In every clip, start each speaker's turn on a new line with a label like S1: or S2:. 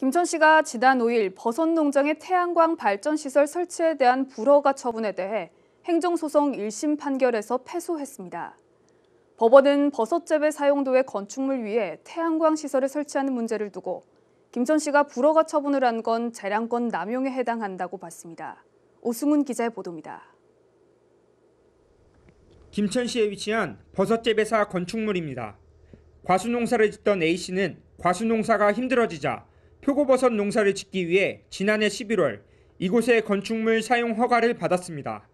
S1: 김천 씨가 지난 5일 버섯 농장의 태양광 발전시설 설치에 대한 불허가 처분에 대해 행정소송 1심 판결에서 패소했습니다. 법원은 버섯 재배 사용도의 건축물 위에 태양광 시설을 설치하는 문제를 두고 김천 씨가 불허가 처분을 한 건 재량권 남용에 해당한다고 봤습니다. 오승훈 기자의 보도입니다.
S2: 김천시에 위치한 버섯 재배사 건축물입니다. 과수농사를 짓던 A씨는 과수농사가 힘들어지자 표고버섯 농사를 짓기 위해 지난해 11월 이곳에 건축물 사용 허가를 받았습니다.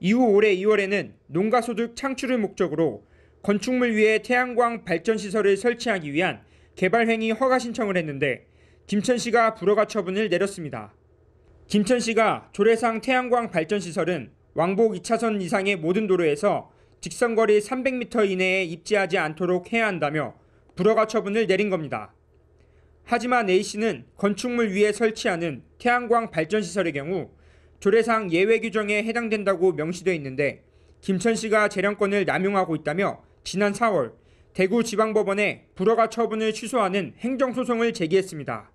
S2: 이후 올해 2월에는 농가 소득 창출을 목적으로 건축물 위에 태양광 발전 시설을 설치하기 위한 개발 행위 허가 신청을 했는데 김천 씨가 불허가 처분을 내렸습니다. 김천 씨가 조례상 태양광 발전 시설은 왕복 2차선 이상의 모든 도로에서 직선거리 300m 이내에 입지하지 않도록 해야 한다며 불허가 처분을 내린 겁니다. 하지만 A씨는 건축물 위에 설치하는 태양광 발전시설의 경우 조례상 예외 규정에 해당된다고 명시되어 있는데 김천씨가 재량권을 남용하고 있다며 지난 4월 대구지방법원에 불허가 처분을 취소하는 행정소송을 제기했습니다.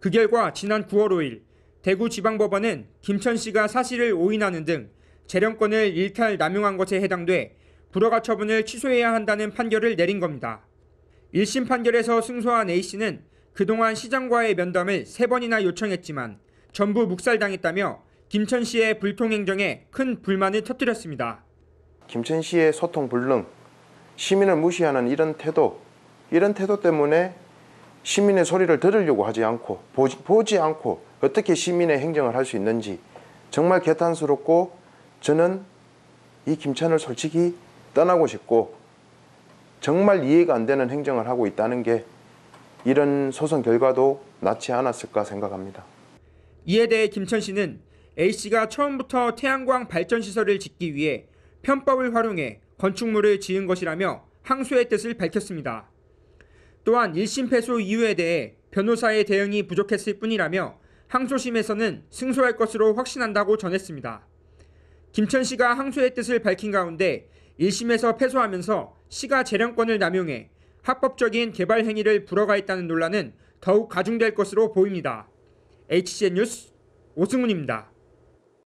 S2: 그 결과 지난 9월 5일 대구지방법원은 김천씨가 사실을 오인하는 등 재량권을 일탈 남용한 것에 해당돼 불허가 처분을 취소해야 한다는 판결을 내린 겁니다. 1심 판결에서 승소한 A씨는 그동안 시장과의 면담을 세 번이나 요청했지만 전부 묵살당했다며 김천 씨의 불통 행정에 큰 불만을 터뜨렸습니다.
S3: 김천 씨의 소통 불능, 시민을 무시하는 이런 태도, 이런 태도 때문에 시민의 소리를 들으려고 하지 않고 보지, 보지 않고 어떻게 시민의 행정을 할 수 있는지 정말 개탄스럽고 저는 이 김천을 솔직히 떠나고 싶고 정말 이해가 안 되는 행정을 하고 있다는 게 이런 소송 결과도 낫지 않았을까 생각합니다.
S2: 이에 대해 김천 씨는 A씨가 처음부터 태양광 발전시설을 짓기 위해 편법을 활용해 건축물을 지은 것이라며 항소의 뜻을 밝혔습니다. 또한 1심 패소 이유에 대해 변호사의 대응이 부족했을 뿐이라며 항소심에서는 승소할 것으로 확신한다고 전했습니다. 김천 씨가 항소의 뜻을 밝힌 가운데 1심에서 패소하면서 시가 재량권을 남용해 합법적인 개발 행위를 불허가했다는 논란은 더욱 가중될 것으로 보입니다. HCN 뉴스 오승훈입니다.